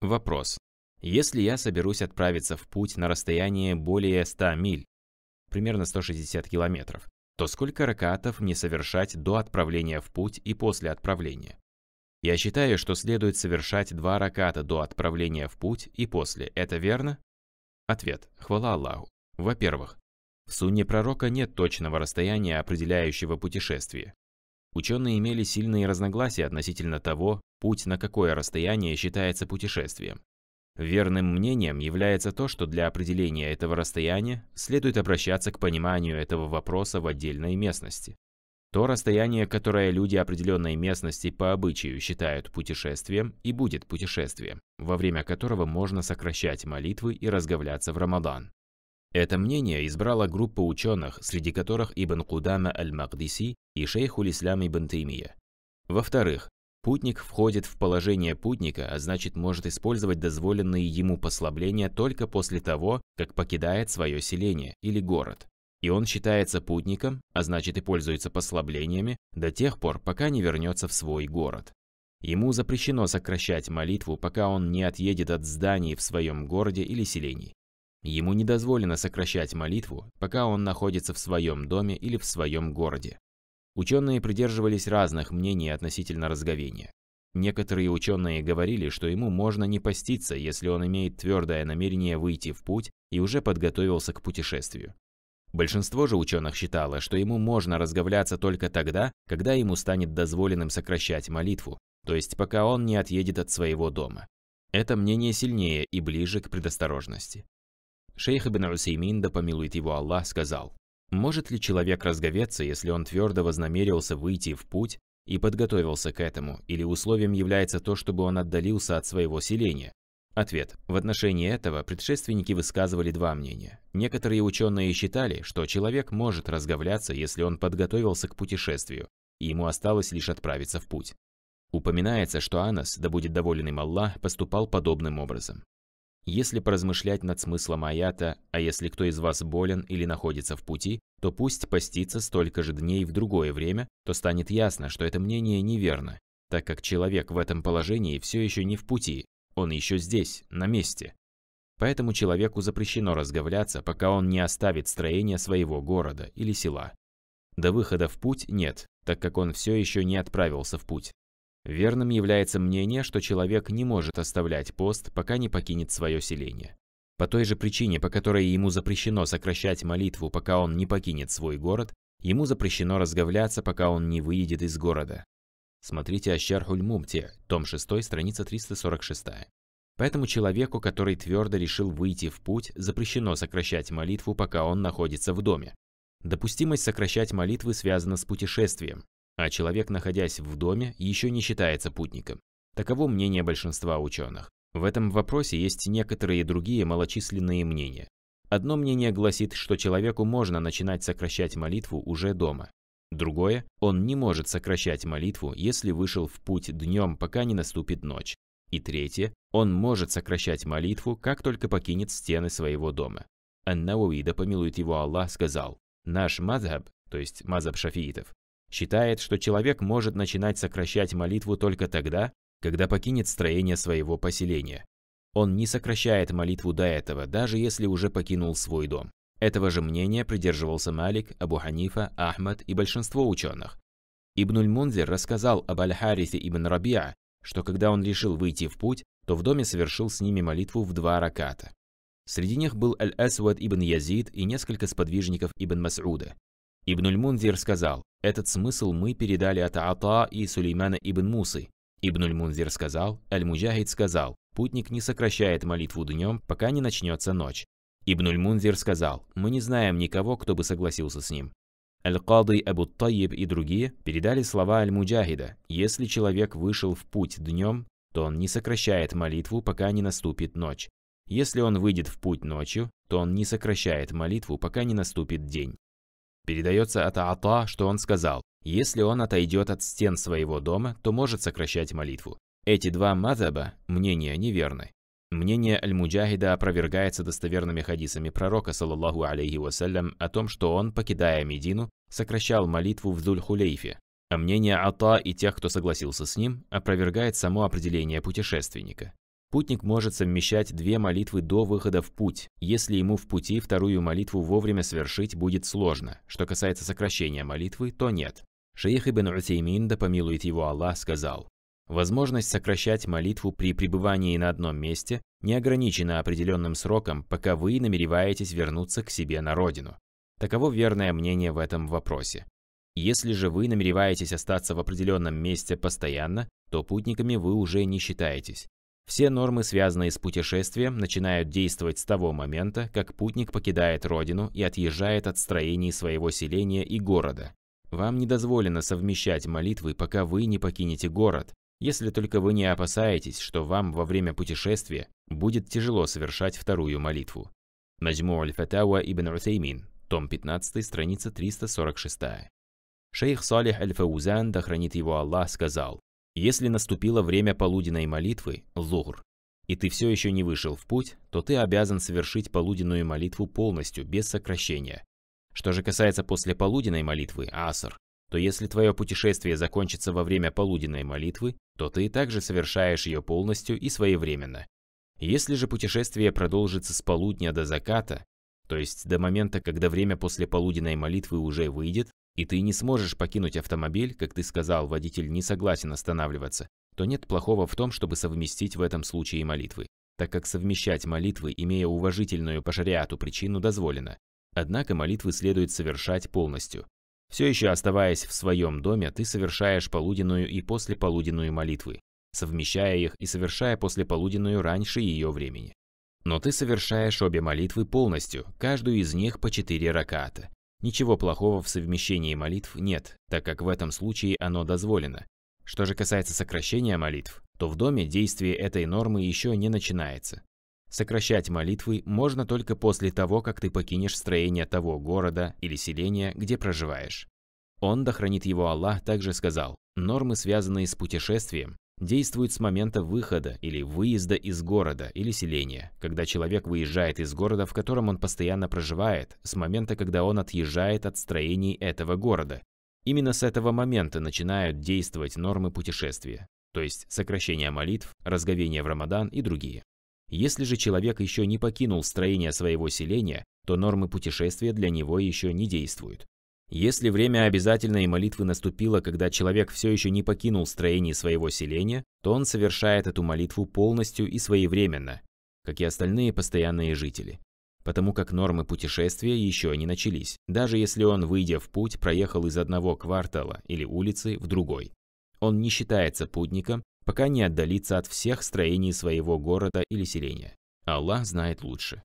Вопрос. Если я соберусь отправиться в путь на расстояние более 100 миль, примерно 160 километров, то сколько ракатов мне совершать до отправления в путь и после отправления? Я считаю, что следует совершать два раката до отправления в путь и после. Это верно? Ответ. Хвала Аллаху. Во-первых, в сунне пророка нет точного расстояния, определяющего путешествие. Ученые имели сильные разногласия относительно того, путь на какое расстояние считается путешествием. Верным мнением является то, что для определения этого расстояния следует обращаться к пониманию этого вопроса в отдельной местности. То расстояние, которое люди определенной местности по обычаю считают путешествием, и будет путешествием, во время которого можно сокращать молитвы и разговляться в Рамадан. Это мнение избрала группа ученых, среди которых Ибн Кудама аль-Магдиси и шейх Улислам ибн Таймия. Во-вторых, Путник входит в положение путника, а значит может использовать дозволенные ему послабления только после того, как покидает свое селение или город. И он считается путником, а значит и пользуется послаблениями, до тех пор, пока не вернется в свой город. Ему запрещено сокращать молитву, пока он не отъедет от зданий в своем городе или селении. Ему не дозволено сокращать молитву, пока он находится в своем доме или в своем городе. Ученые придерживались разных мнений относительно разговения. Некоторые ученые говорили, что ему можно не поститься, если он имеет твердое намерение выйти в путь и уже подготовился к путешествию. Большинство же ученых считало, что ему можно разговляться только тогда, когда ему станет дозволенным сокращать молитву, то есть пока он не отъедет от своего дома. Это мнение сильнее и ближе к предосторожности. Шейх Ибн Усеймин, да помилует его Аллах, сказал, может ли человек разговеться, если он твердо вознамерился выйти в путь и подготовился к этому, или условием является то, чтобы он отдалился от своего селения? Ответ. В отношении этого предшественники высказывали два мнения. Некоторые ученые считали, что человек может разговляться, если он подготовился к путешествию, и ему осталось лишь отправиться в путь. Упоминается, что Анас, да будет доволен им Аллах, поступал подобным образом. Если поразмышлять над смыслом аята, а если кто из вас болен или находится в пути, то пусть постится столько же дней в другое время, то станет ясно, что это мнение неверно, так как человек в этом положении все еще не в пути, он еще здесь, на месте. Поэтому человеку запрещено разговляться, пока он не оставит строение своего города или села. До выхода в путь нет, так как он все еще не отправился в путь. Верным является мнение, что человек не может оставлять пост, пока не покинет свое селение. По той же причине, по которой ему запрещено сокращать молитву, пока он не покинет свой город, ему запрещено разговляться, пока он не выйдет из города. Смотрите Ащархуль Мумте, том 6, страница 346. Поэтому человеку, который твердо решил выйти в путь, запрещено сокращать молитву, пока он находится в доме. Допустимость сокращать молитвы связана с путешествием а человек, находясь в доме, еще не считается путником. Таково мнение большинства ученых. В этом вопросе есть некоторые другие малочисленные мнения. Одно мнение гласит, что человеку можно начинать сокращать молитву уже дома. Другое – он не может сокращать молитву, если вышел в путь днем, пока не наступит ночь. И третье – он может сокращать молитву, как только покинет стены своего дома. Аннауи, да помилует его Аллах, сказал, «Наш мазхаб, то есть мазхаб шафиитов, считает, что человек может начинать сокращать молитву только тогда, когда покинет строение своего поселения. Он не сокращает молитву до этого, даже если уже покинул свой дом. Этого же мнения придерживался Малик, Абу Ханифа, Ахмад и большинство ученых. Ибнуль Мунзир рассказал об Аль-Харисе ибн Рабиа, что когда он решил выйти в путь, то в доме совершил с ними молитву в два раката. Среди них был Аль-Асвад ибн Язид и несколько сподвижников ибн Мас'уда. Ибн Мунзир сказал, этот смысл мы передали от Ата и Сулеймана ибн Мусы. Ибн Мунзир сказал, Аль-Муджахид сказал, путник не сокращает молитву днем, пока не начнется ночь. Ибн Мунзир сказал, мы не знаем никого, кто бы согласился с ним. Аль-Кады Абу Тайиб и другие передали слова Аль-Муджахида, если человек вышел в путь днем, то он не сокращает молитву, пока не наступит ночь. Если он выйдет в путь ночью, то он не сокращает молитву, пока не наступит день. Передается от Ата, что он сказал, если он отойдет от стен своего дома, то может сокращать молитву. Эти два мазаба, мнения, неверны. Мнение Аль-Муджахида опровергается достоверными хадисами пророка, саллаллаху алейхи вассалям, о том, что он, покидая Медину, сокращал молитву в хулейфе. А мнение Ата и тех, кто согласился с ним, опровергает само определение путешественника. Путник может совмещать две молитвы до выхода в путь. Если ему в пути вторую молитву вовремя совершить будет сложно. Что касается сокращения молитвы, то нет. Шейх Ибн Утеймин, да помилует его Аллах, сказал, «Возможность сокращать молитву при пребывании на одном месте не ограничена определенным сроком, пока вы намереваетесь вернуться к себе на родину. Таково верное мнение в этом вопросе. Если же вы намереваетесь остаться в определенном месте постоянно, то путниками вы уже не считаетесь, все нормы, связанные с путешествием, начинают действовать с того момента, как путник покидает родину и отъезжает от строений своего селения и города. Вам не дозволено совмещать молитвы, пока вы не покинете город, если только вы не опасаетесь, что вам во время путешествия будет тяжело совершать вторую молитву. Наджму аль-Фатауа ибн Рутеймин, том 15, страница 346. Шейх Салих аль-Фаузан, да хранит его Аллах, сказал, если наступило время полуденной молитвы, Зогр, и ты все еще не вышел в путь, то ты обязан совершить полуденную молитву полностью, без сокращения. Что же касается послеполуденной молитвы, Асар, то если твое путешествие закончится во время полуденной молитвы, то ты также совершаешь ее полностью и своевременно. Если же путешествие продолжится с полудня до заката, то есть до момента, когда время после полуденной молитвы уже выйдет, и ты не сможешь покинуть автомобиль, как ты сказал, водитель не согласен останавливаться, то нет плохого в том, чтобы совместить в этом случае молитвы, так как совмещать молитвы, имея уважительную по шариату причину, дозволено. Однако молитвы следует совершать полностью. Все еще оставаясь в своем доме, ты совершаешь полуденную и послеполуденную молитвы, совмещая их и совершая послеполуденную раньше ее времени. Но ты совершаешь обе молитвы полностью, каждую из них по четыре раката. Ничего плохого в совмещении молитв нет, так как в этом случае оно дозволено. Что же касается сокращения молитв, то в доме действие этой нормы еще не начинается. Сокращать молитвы можно только после того, как ты покинешь строение того города или селения, где проживаешь. Он, да хранит его Аллах, также сказал, нормы, связанные с путешествием, действует с момента выхода или выезда из города или селения, когда человек выезжает из города, в котором он постоянно проживает, с момента, когда он отъезжает от строений этого города. Именно с этого момента начинают действовать нормы путешествия, то есть сокращение молитв, разговение в Рамадан и другие. Если же человек еще не покинул строение своего селения, то нормы путешествия для него еще не действуют. Если время обязательной молитвы наступило, когда человек все еще не покинул строение своего селения, то он совершает эту молитву полностью и своевременно, как и остальные постоянные жители. Потому как нормы путешествия еще не начались, даже если он, выйдя в путь, проехал из одного квартала или улицы в другой. Он не считается путником, пока не отдалится от всех строений своего города или селения. Аллах знает лучше.